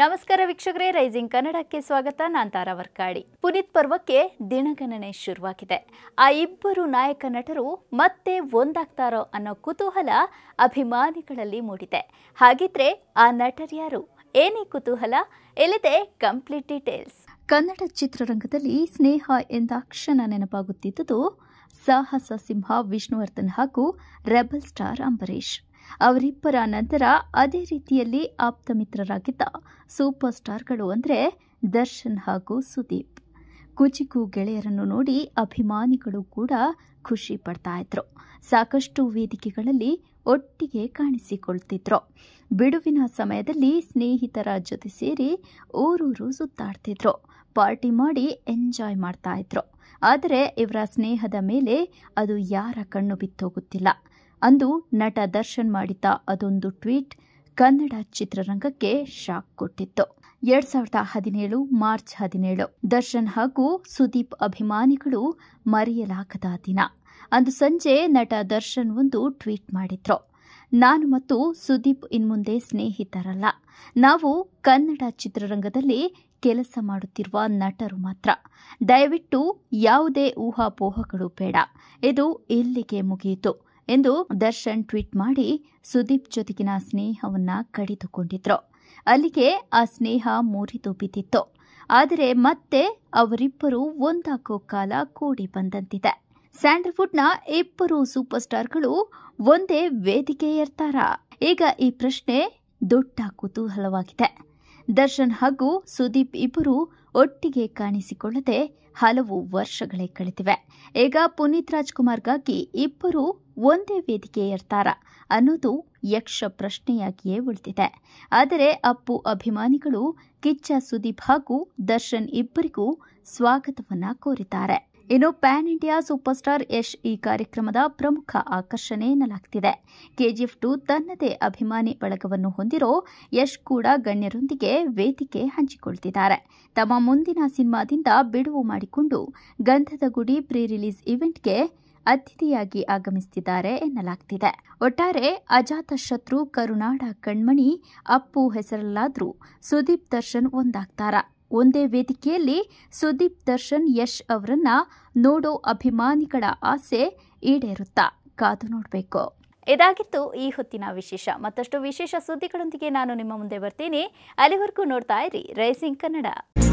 ನಮಸ್ಕಾರ ವೀಕ್ಷಕರೇ ರೈಸಿಂಗ್ ಕನ್ನಡಕ್ಕೆ ಸ್ವಾಗತ ನಾನ್ ತಾರಾ ವರ್ಕಾಡಿ ಪುನೀತ್ ಪರ್ವಕ್ಕೆ ದಿನಗಣನೆ ಶುರುವಾಗಿದೆ ಆ ಇಬ್ಬರು ನಾಯಕ ನಟರು ಮತ್ತೆ ಒಂದಾಗ್ತಾರೋ ಅನ್ನೋ ಕುತೂಹಲ ಅಭಿಮಾನಿಗಳಲ್ಲಿ ಮೂಡಿದೆ ಹಾಗಿದ್ರೆ ಆ ನಟರ್ಯಾರು ಏನೇ ಕುತೂಹಲ ಎಲ್ಲಿದೆ ಕಂಪ್ಲೀಟ್ ಡೀಟೇಲ್ಸ್ ಕನ್ನಡ ಚಿತ್ರರಂಗದಲ್ಲಿ ಸ್ನೇಹ ಎಂದಾಕ್ಷಣ ನೆನಪಾಗುತ್ತಿದ್ದುದು ಸಾಹಸ ಸಿಂಹ ವಿಷ್ಣುವರ್ಧನ್ ಹಾಗೂ ರೆಬಲ್ ಸ್ಟಾರ್ ಅಂಬರೀಶ್ ಅವರಿಬ್ಬರ ನಂತರ ಅದೇ ರೀತಿಯಲ್ಲಿ ಆಪ್ತ ಮಿತ್ರರಾಗಿದ್ದ ಸೂಪರ್ ಸ್ಟಾರ್ಗಳು ಅಂದರೆ ದರ್ಶನ್ ಹಾಗೂ ಸುದೀಪ್ ಕುಚಿಕು ಗೆಳೆಯರನ್ನು ನೋಡಿ ಅಭಿಮಾನಿಗಳು ಕೂಡ ಖುಷಿ ಪಡ್ತಾ ಇದ್ರು ಸಾಕಷ್ಟು ವೇದಿಕೆಗಳಲ್ಲಿ ಒಟ್ಟಿಗೆ ಕಾಣಿಸಿಕೊಳ್ತಿದ್ರು ಬಿಡುವಿನ ಸಮಯದಲ್ಲಿ ಸ್ನೇಹಿತರ ಜೊತೆ ಸೇರಿ ಊರೂರು ಸುತ್ತಾಡ್ತಿದ್ರು ಪಾರ್ಟಿ ಮಾಡಿ ಎಂಜಾಯ್ ಮಾಡ್ತಾ ಇದ್ರು ಆದರೆ ಇವರ ಸ್ನೇಹದ ಮೇಲೆ ಅದು ಯಾರ ಕಣ್ಣು ಬಿತ್ತೋಗುತ್ತಿಲ್ಲ ಅಂದು ನಟ ದರ್ಶನ್ ಮಾಡಿದ್ದ ಅದೊಂದು ಟ್ವೀಟ್ ಕನ್ನಡ ಚಿತ್ರರಂಗಕ್ಕೆ ಶಾಕ್ ಕೊಟ್ಟಿತ್ತು ಎರಡ್ ಸಾವಿರದ ಹದಿನೇಳು ಮಾರ್ಚ್ ಹದಿನೇಳು ದರ್ಶನ್ ಹಾಗೂ ಸುದೀಪ್ ಅಭಿಮಾನಿಗಳು ಮರೆಯಲಾಗದ ದಿನ ಅಂದು ಸಂಜೆ ನಟ ದರ್ಶನ್ ಒಂದು ಟ್ವೀಟ್ ಮಾಡಿದ್ರು ನಾನು ಮತ್ತು ಸುದೀಪ್ ಇನ್ಮುಂದೆ ಸ್ನೇಹಿತರಲ್ಲ ನಾವು ಕನ್ನಡ ಚಿತ್ರರಂಗದಲ್ಲಿ ಕೆಲಸ ಮಾಡುತ್ತಿರುವ ನಟರು ಮಾತ್ರ ದಯವಿಟ್ಟು ಯಾವುದೇ ಊಹಾಪೋಹಗಳು ಬೇಡ ಇದು ಇಲ್ಲಿಗೆ ಮುಗಿಯಿತು ಎಂದು ದರ್ಶನ್ ಟ್ವೀಟ್ ಮಾಡಿ ಸುದೀಪ್ ಜೊತೆಗಿನ ಸ್ನೇಹವನ್ನ ಕಡಿದುಕೊಂಡಿದ್ರು ಅಲ್ಲಿಗೆ ಆ ಸ್ನೇಹ ಮುರಿದು ಬಿದ್ದಿತ್ತು ಆದರೆ ಮತ್ತೆ ಅವರಿಬ್ಬರು ಒಂದಾಕೋ ಕಾಲ ಕೂಡಿ ಬಂದಂತಿದೆ ಸ್ಯಾಂಡಲ್ವುಡ್ನ ಇಬ್ಬರು ಸೂಪರ್ ಸ್ಟಾರ್ಗಳು ಒಂದೇ ವೇದಿಕೆ ಇರ್ತಾರಾ ಈಗ ಈ ಪ್ರಶ್ನೆ ದೊಡ್ಡ ಕುತೂಹಲವಾಗಿದೆ ದರ್ಶನ್ ಹಾಗೂ ಸುದೀಪ್ ಇಬ್ಬರು ಒಟ್ಟಿಗೆ ಕಾಣಿಸಿಕೊಳ್ಳದೆ ಹಲವು ವರ್ಷಗಳೇ ಕಳೆದಿವೆ ಈಗ ಪುನೀತ್ ರಾಜ್ಕುಮಾರ್ಗಾಗಿ ಇಬ್ಬರು ಒಂದೇ ವೇದಿಕೆ ಇರ್ತಾರ ಅನ್ನೋದು ಯಕ್ಷ ಪ್ರಶ್ನೆಯಾಗಿಯೇ ಉಳಿದಿದೆ ಆದರೆ ಅಪ್ಪು ಅಭಿಮಾನಿಗಳು ಕಿಚ್ಚ ಸುದೀಪ್ ಹಾಗೂ ದರ್ಶನ್ ಇಬ್ಬರಿಗೂ ಸ್ವಾಗತವನ್ನ ಕೋರಿದ್ದಾರೆ ಇನ್ನು pan India super star Yash ಈ ಕಾರ್ಯಕ್ರಮದ ಪ್ರಮುಖ ಆಕರ್ಷಣೆ ಎನ್ನಲಾಗ್ತಿದೆ ಕೆಜಿಎಫ್ ಟು ತನ್ನದೇ ಅಭಿಮಾನಿ ಬಳಗವನ್ನು ಹೊಂದಿರೋ ಯಶ್ ಕೂಡ ಗಣ್ಯರೊಂದಿಗೆ ವೇದಿಕೆ ಹಂಚಿಕೊಳ್ತಿದ್ದಾರೆ ತಮ್ಮ ಮುಂದಿನ ಸಿನಿಮಾದಿಂದ ಬಿಡುವು ಮಾಡಿಕೊಂಡು ಗಂಧದ ಗುಡಿ ಪ್ರೀ ರಿಲೀಸ್ ಇವೆಂಟ್ಗೆ ಅತಿಥಿಯಾಗಿ ಆಗಮಿಸುತ್ತಿದ್ದಾರೆ ಎನ್ನಲಾಗ್ತಿದೆ ಒಟ್ಟಾರೆ ಅಜಾತ ಶತ್ರು ಕರುನಾಡ ಕಣ್ಮಣಿ ಅಪ್ಪು ಹೆಸರಲ್ಲಾದರೂ ಸುದೀಪ್ ದರ್ಶನ್ ಒಂದಾಗ್ತಾರ ಒಂದೇ ವೇದಿಕೆಯಲ್ಲಿ ಸುದೀಪ್ ದರ್ಶನ್ ಯಶ್ ಅವರನ್ನ ನೋಡೋ ಅಭಿಮಾನಿಗಳ ಆಸೆ ಈಡೇರುತ್ತಾ ಕಾದು ನೋಡಬೇಕು ಇದಾಗಿತ್ತು ಈ ಹೊತ್ತಿನ ವಿಶೇಷ ಮತ್ತಷ್ಟು ವಿಶೇಷ ಸುದ್ದಿಗಳೊಂದಿಗೆ ನಾನು ನಿಮ್ಮ ಮುಂದೆ ಬರ್ತೀನಿ ಅಲ್ಲಿವರೆಗೂ ನೋಡ್ತಾ ಇರಿ ರೈಸಿಂಗ್ ಕನ್ನಡ